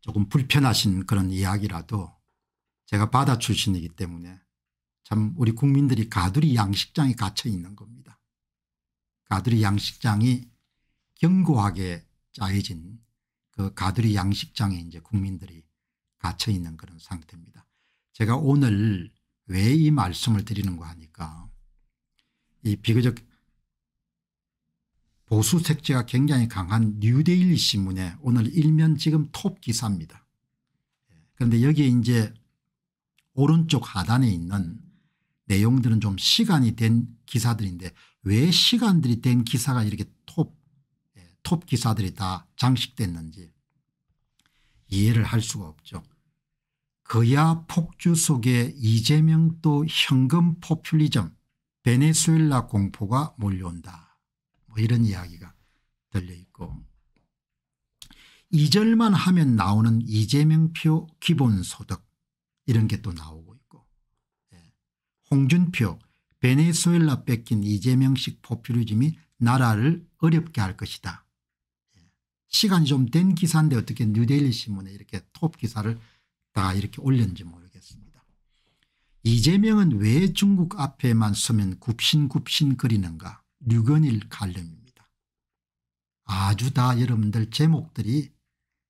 조금 불편하신 그런 이야기라도 제가 바다 출신이기 때문에 참 우리 국민들이 가두리 양식장에 갇혀 있는 겁니다. 가두리 양식장이 견고하게 짜여진 그 가두리 양식장에 이제 국민들이 갇혀 있는 그런 상태입니다. 제가 오늘 왜 이 말씀을 드리는거 하니까 이 비교적 보수 색채가 굉장히 강한 뉴데일리 신문에 오늘 일면 지금 톱 기사입니다. 그런데 여기에 이제 오른쪽 하단에 있는 내용들은 좀 시간이 된 기사들인데 왜 시간들이 된 기사가 이렇게 톱, 예, 톱 기사들이 다 장식됐는지 이해를 할 수가 없죠. 그야 폭주 속에 이재명 또 현금 포퓰리즘 베네수엘라 공포가 몰려온다. 뭐 이런 이야기가 들려있고 2절만 하면 나오는 이재명표 기본소득 이런 게 또 나오고 있고 예. 홍준표 베네수엘라 뺏긴 이재명식 포퓰리즘이 나라를 어렵게 할 것이다. 예. 시간이 좀 된 기사인데 어떻게 뉴데일리 신문에 이렇게 톱 기사를 다 이렇게 올렸는지 모르겠습니다. 이재명은 왜 중국 앞에만 서면 굽신굽신 거리는가 류건일 갈럼입니다 아주 다 여러분들 제목들이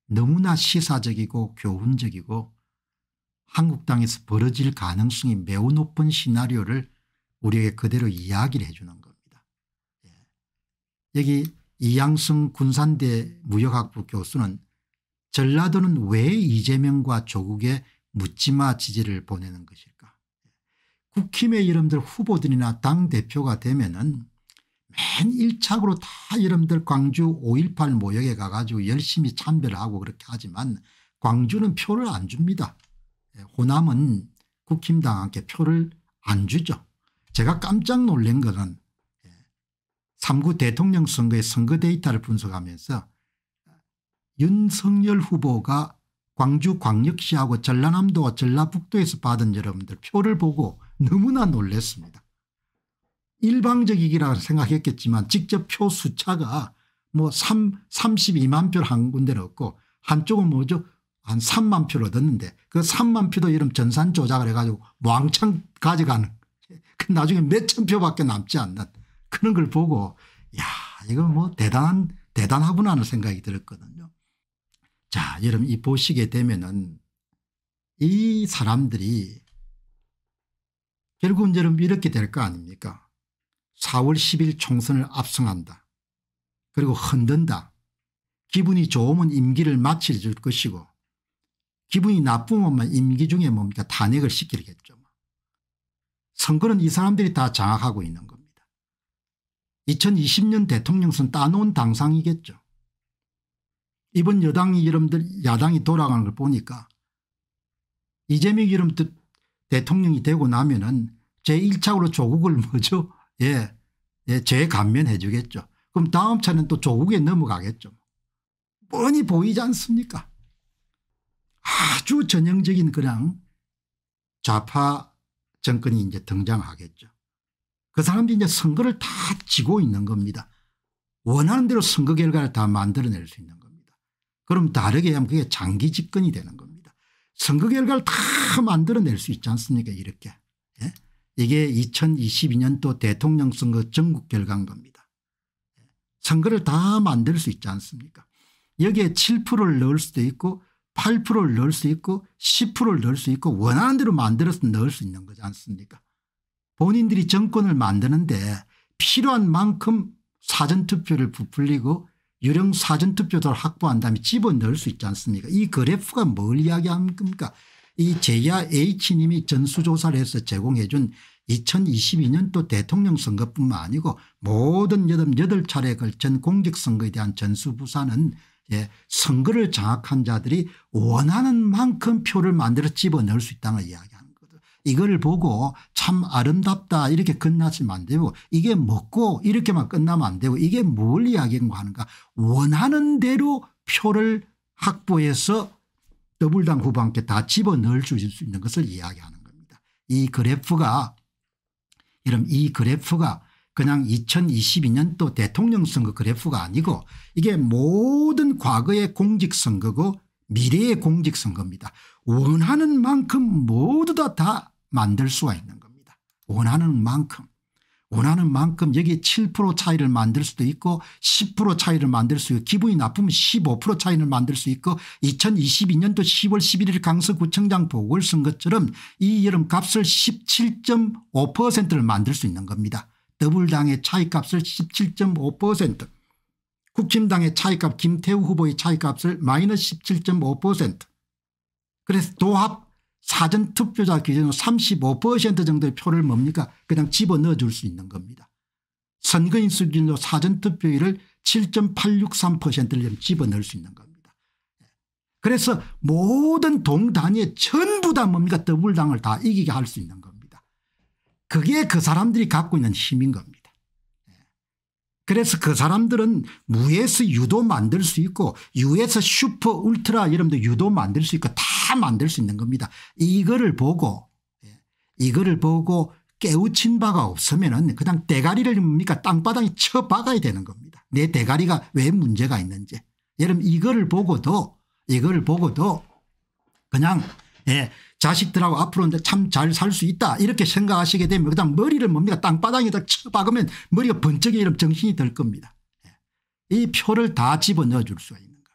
너무나 시사적이고 교훈적이고 한국당에서 벌어질 가능성이 매우 높은 시나리오를 우리에게 그대로 이야기를 해주는 겁니다. 예. 여기 이양승 군산대 무역학부 교수는 전라도는 왜 이재명과 조국의 묻지마 지지를 보내는 것일까 국힘의 이름들 후보들이나 당대표가 되면 은맨 1착으로 다 여러분들 광주 5.18 모욕에 가가지고 열심히 참배를 하고 그렇게 하지만 광주는 표를 안 줍니다. 예, 호남은 국힘당한테 표를 안 주죠. 제가 깜짝 놀란 거는 3구 예, 대통령 선거의 선거 데이터를 분석하면서 윤석열 후보가 광주 광역시하고 전라남도와 전라북도에서 받은 여러분들 표를 보고 너무나 놀랐습니다. 일방적이기라 생각했겠지만 직접 표 수차가 뭐 3, 32만 표를 한 군데 는없고 한쪽은 뭐죠 한 3만 표를 얻었는데 그 3만 표도 이런 전산 조작을 해가지고 왕창 가져가는 그 나중에 몇 천 표밖에 남지 않는 그런 걸 보고 야 이거 뭐 대단한 대단하구나 하는 생각이 들었거든요. 자 여러분 이 보시게 되면은 이 사람들이 결국은 여러분 이렇게 될 거 아닙니까 4월 10일 총선을 압승한다. 그리고 흔든다. 기분이 좋으면 임기를 마칠 것이고 기분이 나쁘면 임기 중에 뭡니까 탄핵을 시키겠죠. 선거는 이 사람들이 다 장악하고 있는 겁니다. 2020년 대통령 선 따놓은 당상이겠죠. 이번 여당이 여러분들 야당이 돌아가는 걸 보니까 이재명 이름 분 대통령이 되고 나면은 제1차로 으 조국을 뭐죠 예, 예, 재감면해 주겠죠. 그럼 다음 차는 또 조국에 넘어가겠죠. 뻔히 보이지 않습니까? 아주 전형적인 그냥 좌파 정권이 이제 등장하겠죠. 그 사람들이 이제 선거를 다 지고 있는 겁니다. 원하는 대로 선거 결과를 다 만들어낼 수 있는 겁니다. 그럼 다르게 하면 그게 장기 집권이 되는 겁니다. 선거 결과를 다 만들어낼 수 있지 않습니까 이렇게. 이게 2022년도 대통령 선거 전국 결과인 겁니다. 선거를 다 만들 수 있지 않습니까 여기에 7%를 넣을 수도 있고 8%를 넣을 수 있고 10%를 넣을 수 있고 원하는 대로 만들어서 넣을 수 있는 거지 않습니까 본인들이 정권을 만드는데 필요한 만큼 사전투표를 부풀리고 유령 사전투표도 확보한 다음에 집어넣을 수 있지 않습니까 이 그래프가 뭘 이야기합니까 이 제야 H님이 전수조사를 해서 제공해 준 2022년도 대통령 선거뿐만 아니고 모든 여덟 차례에 걸친 공직선거에 대한 전수부사는 예, 선거를 장악한 자들이 원하는 만큼 표를 만들어 집어넣을 수 있다는 이야기하는 거죠. 이걸 보고 참 아름답다 이렇게 끝나시면 안 되고 이게 먹고 이렇게만 끝나면 안 되고 이게 뭘이야기인가 하는가 원하는 대로 표를 확보해서 더블당 후보한테 다 집어넣을 수 있는 것을 이야기하는 겁니다. 이 그래프가 여러분 이 그래프가 그냥 2022년 또 대통령 선거 그래프가 아니고 이게 모든 과거의 공직선거고 미래의 공직선거입니다. 원하는 만큼 모두 다, 다 만들 수가 있는 겁니다. 원하는 만큼. 원하는 만큼 여기 7% 차이를 만들 수도 있고 10% 차이를 만들 수 있고 기분이 나쁘면 15% 차이를 만들 수 있고 2022년도 10월 11일 강서구청장 보궐선거처럼 이 여름 값을 17.5%를 만들 수 있는 겁니다. 더블당의 차이값을 17.5% 국힘당의 차이값 김태우 후보의 차이값을 마이너스 17.5% 그래서 도합 사전투표자 기준으로 35% 정도의 표를 뭡니까 그냥 집어넣어 줄 수 있는 겁니다. 선거인 수준으로 사전투표율을 7.863%를 집어넣을 수 있는 겁니다. 그래서 모든 동단위에 전부 다 뭡니까 더불당을 다 이기게 할 수 있는 겁니다. 그게 그 사람들이 갖고 있는 힘인 겁니다. 그래서 그 사람들은 무에서 유도 만들 수 있고 유에서 슈퍼 울트라 여러분들 유도 만들 수 있고 다 만들 수 있는 겁니다. 이거를 보고 예, 이거를 보고 깨우친 바가 없으면 은 그냥 대가리를 뭡니까 땅바닥에 쳐박아야 되는 겁니다. 내 대가리가 왜 문제가 있는지. 여러분 이거를 보고도 이거를 보고도 그냥 예, 자식들하고 앞으로 참잘 살 수 있다 이렇게 생각하시게 되면 그다음 머리를 뭡니까 땅바닥에다 쳐박으면 머리가 번쩍이 이면 정신이 들 겁니다. 예. 이 표를 다 집어넣어 줄 수가 있는 겁니다.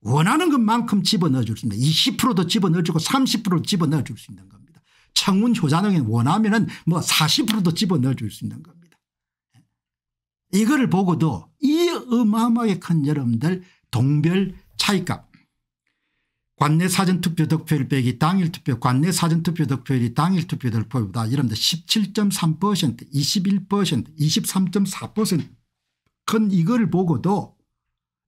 예. 원하는 것만큼 집어넣어 줄 수 있는 20%도 집어넣어 주고 30%도 집어넣어 줄 수 있는 겁니다. 청운 효자농에 원하면 은뭐 40%도 집어넣어 줄 수 있는 겁니다. 예. 이거를 보고도 이 어마어마하게 큰 여러분들 동별 차이값 관내 사전투표 득표율 빼기 당일투표 관내 사전투표 득표율이 당일투표 득표율보다 이런데 17.3% 21% 23.4%큰 이거를 보고도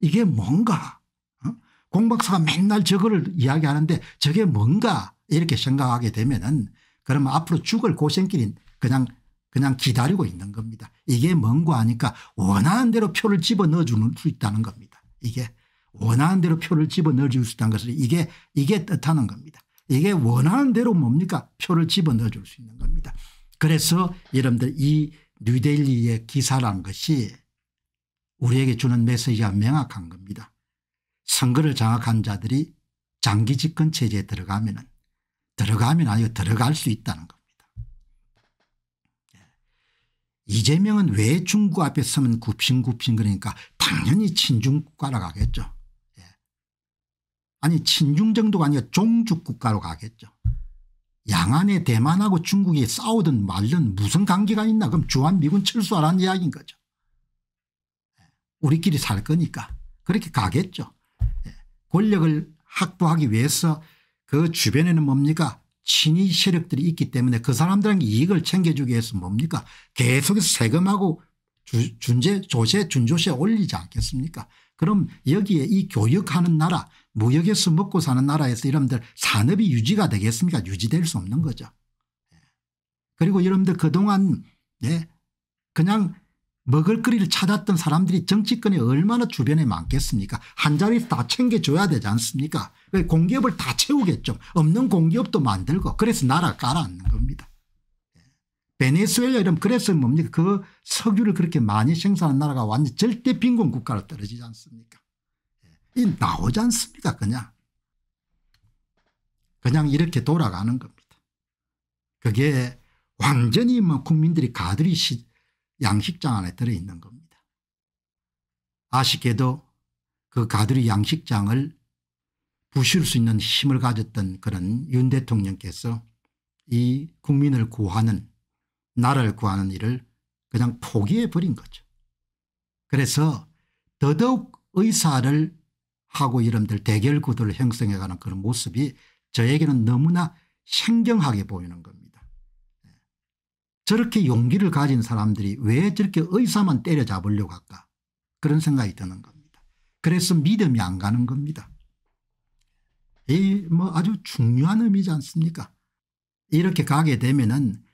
이게 뭔가 어? 공박사가 맨날 저거를 이야기하는데 저게 뭔가 이렇게 생각하게 되면은 그러면 앞으로 죽을 고생길인 그냥 그냥 기다리고 있는 겁니다. 이게 뭔고 하니까 원하는 대로 표를 집어넣어 줄수 있다는 겁니다. 이게 원하는 대로 표를 집어넣어 줄 수 있다는 것을 이게 이게 뜻하는 겁니다. 이게 원하는 대로 뭡니까 표를 집어넣어 줄 수 있는 겁니다. 그래서 여러분들 이 뉴델리의 기사란 것이 우리에게 주는 메시지가 명확한 겁니다. 선거를 장악한 자들이 장기 집권 체제에 들어가면 은 들어가면 아니고 들어갈 수 있다는 겁니다. 예. 이재명은 왜 중국 앞에 서면 굽신굽신 그러니까 당연히 친중국가라 가겠죠. 아니 친중 정도가 아니라 종족 국가로 가겠죠. 양안에 대만하고 중국이 싸우든 말든 무슨 관계가 있나 그럼 주한미군 철수하라는 이야기인 거죠. 예. 우리끼리 살 거니까 그렇게 가겠죠. 예. 권력을 확보하기 위해서 그 주변에는 뭡니까 친위 세력들이 있기 때문에 그 사람들에게 이익을 챙겨주기 위해서 뭡니까 계속해서 세금하고 준제 조세 준조세 올리지 않겠습니까 그럼 여기에 이 교역하는 나라 무역에서 먹고 사는 나라에서 여러분들 산업이 유지가 되겠습니까 유지될 수 없는 거죠. 예. 그리고 여러분들 그동안 네 그냥 먹을거리를 찾았던 사람들이 정치권에 얼마나 주변에 많겠습니까 한 자리 다 챙겨줘야 되지 않습니까 공기업을 다 채우겠죠 없는 공기업도 만들고 그래서 나라 깔아앉는 겁니다. 베네수엘라 이러면 그래서 뭡니까 그 석유를 그렇게 많이 생산한 나라가 완전 절대 빈곤 국가로 떨어지지 않습니까 예. 이 나오지 않습니까 그냥 그냥 이렇게 돌아가는 겁니다 그게 완전히 뭐 국민들이 가들이 시, 양식장 안에 들어있는 겁니다 아쉽게도 그 가들이 양식장을 부실 수 있는 힘을 가졌던 그런 윤 대통령께서 이 국민을 구하는 나라를 구하는 일을 그냥 포기해버린 거죠. 그래서 더더욱 의사를 하고 이런들 대결구도를 형성해가는 그런 모습이 저에게는 너무나 생경하게 보이는 겁니다. 저렇게 용기를 가진 사람들이 왜 저렇게 의사만 때려잡으려고 할까 그런 생각이 드는 겁니다. 그래서 믿음이 안 가는 겁니다. 이 뭐 아주 중요한 의미지 않습니까 이렇게 가게 되면 은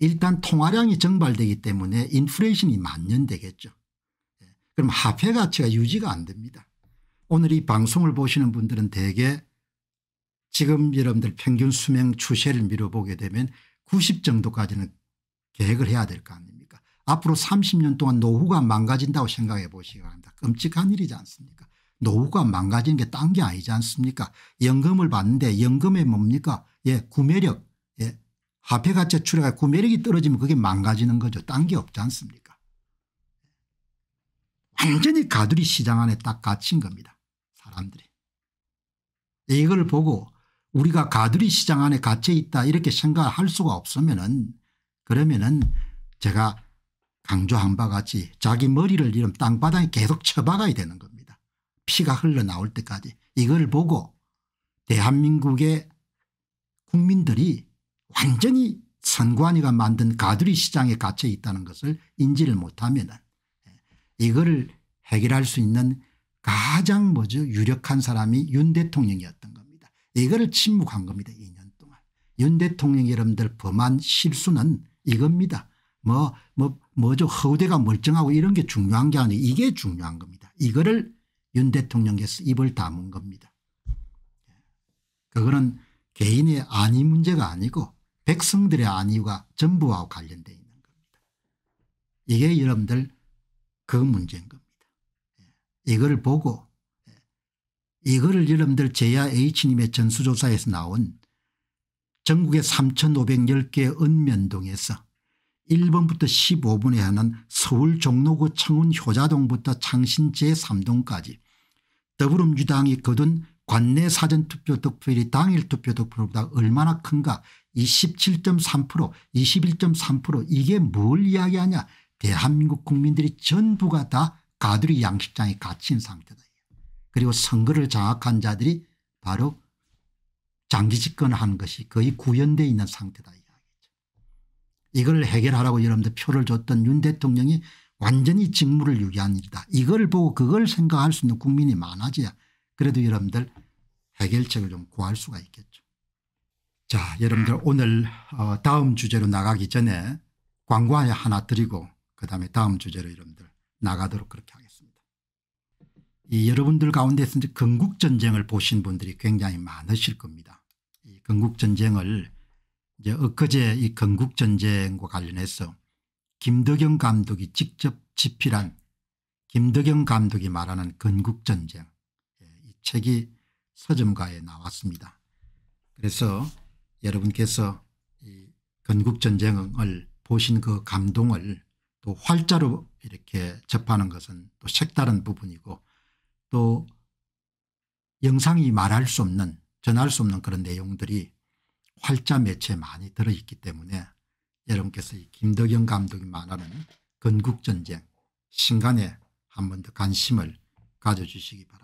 일단 통화량이 증발되기 때문에 인플레이션이 만년되겠죠. 예. 그럼 화폐 가치가 유지가 안 됩니다. 오늘 이 방송을 보시는 분들은 대개 지금 여러분들 평균 수명 추세를 미뤄보게 되면 90 정도까지는 계획을 해야 될 거 아닙니까 앞으로 30년 동안 노후가 망가진다고 생각해 보시기 바랍니다. 끔찍한 일이지 않습니까 노후가 망가지는 게 딴 게 아니지 않습니까 연금을 받는데 연금에 뭡니까 예 구매력 화폐가치 추락해 구매력이 그 떨어지면 그게 망가지는 거죠. 딴 게 없지 않습니까 완전히 가두리 시장 안에 딱 갇힌 겁니다. 사람들이. 예, 이걸 보고 우리가 가두리 시장 안에 갇혀 있다 이렇게 생각할 수가 없으면 은 그러면 은 제가 강조한 바 같이 자기 머리를 이름 땅바닥에 계속 쳐박아야 되는 겁니다. 피가 흘러나올 때까지 이걸 보고 대한민국의 국민들이 완전히 선관위가 만든 가두리 시장에 갇혀 있다는 것을 인지를 못하면 예, 이거를 해결할 수 있는 가장 뭐죠 유력한 사람이 윤 대통령이었던 겁니다. 이거를 침묵한 겁니다. 2년 동안. 윤 대통령 여러분들 범한 실수는 이겁니다. 뭐, 뭐, 뭐죠 허우대가 멀쩡하고 이런 게 중요한 게아니에 이게 중요한 겁니다. 이거를 윤 대통령께서 입을 담은 겁니다. 예, 그거는 개인의 안위 문제가 아니고 백성들의 안위가 전부와 관련되어 있는 겁니다. 이게 여러분들 그 문제인 겁니다. 예. 이거 보고 예. 이거를 여러분들 제야 H님의 전수조사에서 나온 전국의 3510개의 면동에서 1번부터 15분에 하는 서울 종로구 청운 효자동부터 창신 제3동까지 더불어민주당이 거둔 관내 사전투표 득표율이 당일 투표 득표보다 얼마나 큰가 27.3% 21.3% 이게 뭘 이야기하냐 대한민국 국민들이 전부가 다 가두리 양식장에 갇힌 상태다. 그리고 선거를 장악한 자들이 바로 장기 집권한 것이 거의 구현되어 있는 상태다. 이걸 해결하라고 여러분들 표를 줬던 윤 대통령이 완전히 직무를 유기한 일이다. 이걸 보고 그걸 생각할 수 있는 국민이 많아져야 그래도 여러분들 해결책을 좀 구할 수가 있겠죠. 자 여러분들 음. 오늘 어 다음 주제로 나가기 전에 광고 하나 드리고 그다음에 다음 주제로 여러분들 나가도록 그렇게 하겠습니다. 이 여러분들 가운데서 이제 건국전쟁을 보신 분들이 굉장히 많으실 겁니다. 이 건국전쟁을 이제 엊그제 이 건국전쟁과 관련해서 김덕영 감독이 직접 집필한 김덕영 감독이 말하는 건국전쟁 책이 서점가에 나왔습니다. 그래서 여러분께서 건국전쟁을 보신 그 감동을 또 활자로 이렇게 접하는 것은 또 색다른 부분이고 또 영상이 말할 수 없는 전할 수 없는 그런 내용들이 활자 매체에 많이 들어있기 때문에 여러분께서 이 김덕영 감독이 말하는 건국전쟁 신간에 한 번 더 관심을 가져주시기 바랍니다.